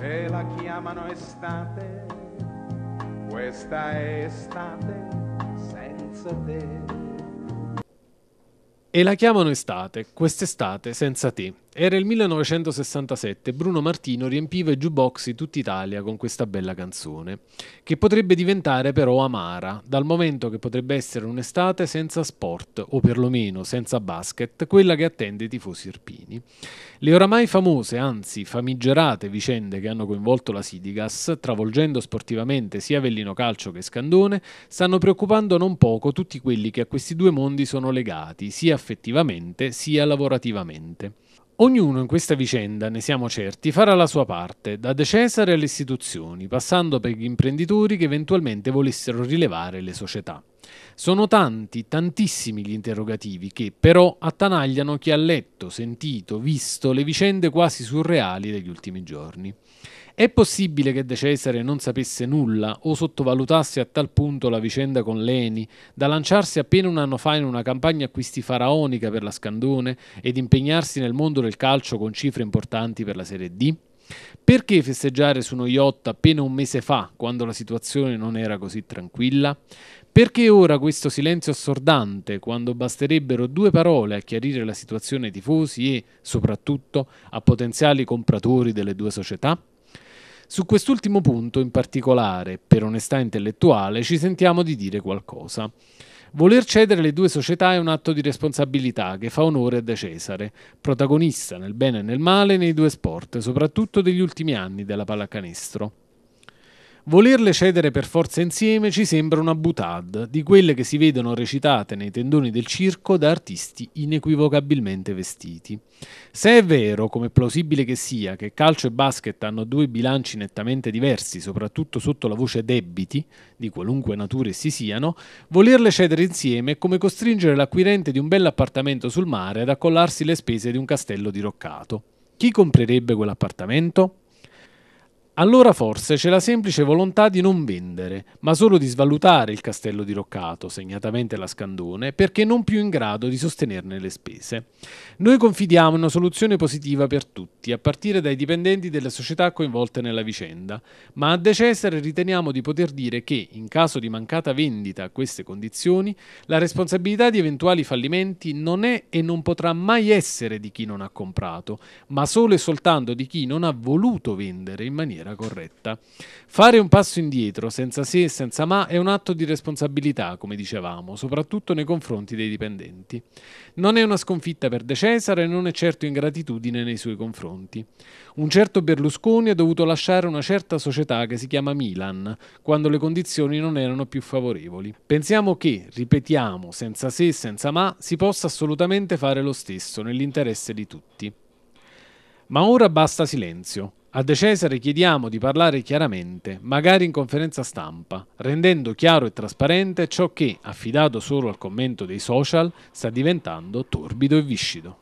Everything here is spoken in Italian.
e la chiamano estate, questa è estate senza te. E la chiamano estate, quest'estate senza te. Era il 1967 e Bruno Martino riempiva i jukebox di tutta Italia con questa bella canzone, che potrebbe diventare però amara, dal momento che potrebbe essere un'estate senza sport, o perlomeno senza basket, quella che attende i tifosi irpini. Le oramai famose, anzi famigerate vicende che hanno coinvolto la Sidigas, travolgendo sportivamente sia Vellino Calcio che Scandone, stanno preoccupando non poco tutti quelli che a questi due mondi sono legati, sia affettivamente sia lavorativamente. Ognuno in questa vicenda, ne siamo certi, farà la sua parte, da De Cesare alle istituzioni, passando per gli imprenditori che eventualmente volessero rilevare le società. Sono tanti, tantissimi gli interrogativi che però attanagliano chi ha letto, sentito, visto le vicende quasi surreali degli ultimi giorni. È possibile che De Cesare non sapesse nulla o sottovalutasse a tal punto la vicenda con Leni da lanciarsi appena un anno fa in una campagna acquisti faraonica per la Scandone ed impegnarsi nel mondo del calcio con cifre importanti per la Serie D? Perché festeggiare su uno yacht appena un mese fa, quando la situazione non era così tranquilla? Perché ora questo silenzio assordante, quando basterebbero due parole a chiarire la situazione ai tifosi e, soprattutto, a potenziali compratori delle due società? Su quest'ultimo punto in particolare, per onestà intellettuale, ci sentiamo di dire qualcosa. Voler cedere le due società è un atto di responsabilità che fa onore a De Cesare, protagonista nel bene e nel male nei due sport, soprattutto degli ultimi anni della pallacanestro. Volerle cedere per forza insieme ci sembra una butade, di quelle che si vedono recitate nei tendoni del circo da artisti inequivocabilmente vestiti. Se è vero, come è plausibile che sia, che calcio e basket hanno due bilanci nettamente diversi, soprattutto sotto la voce debiti, di qualunque natura essi siano, volerle cedere insieme è come costringere l'acquirente di un bell'appartamento sul mare ad accollarsi le spese di un castello diroccato. Chi comprerebbe quell'appartamento? Allora forse c'è la semplice volontà di non vendere, ma solo di svalutare il castello di Roccato, segnatamente la Scandone, perché non più in grado di sostenerne le spese. Noi confidiamo in una soluzione positiva per tutti, a partire dai dipendenti delle società coinvolte nella vicenda, ma a De Cesare riteniamo di poter dire che, in caso di mancata vendita a queste condizioni, la responsabilità di eventuali fallimenti non è e non potrà mai essere di chi non ha comprato, ma solo e soltanto di chi non ha voluto vendere in maniera maniera corretta. Fare un passo indietro, senza se e senza ma, è un atto di responsabilità, come dicevamo, soprattutto nei confronti dei dipendenti. Non è una sconfitta per De Cesare e non è certo ingratitudine nei suoi confronti. Un certo Berlusconi ha dovuto lasciare una certa società che si chiama Milan, quando le condizioni non erano più favorevoli. Pensiamo che, ripetiamo, senza se e senza ma, si possa assolutamente fare lo stesso nell'interesse di tutti. Ma ora basta silenzio. A De Cesare chiediamo di parlare chiaramente, magari in conferenza stampa, rendendo chiaro e trasparente ciò che, affidato solo al commento dei social, sta diventando torbido e viscido.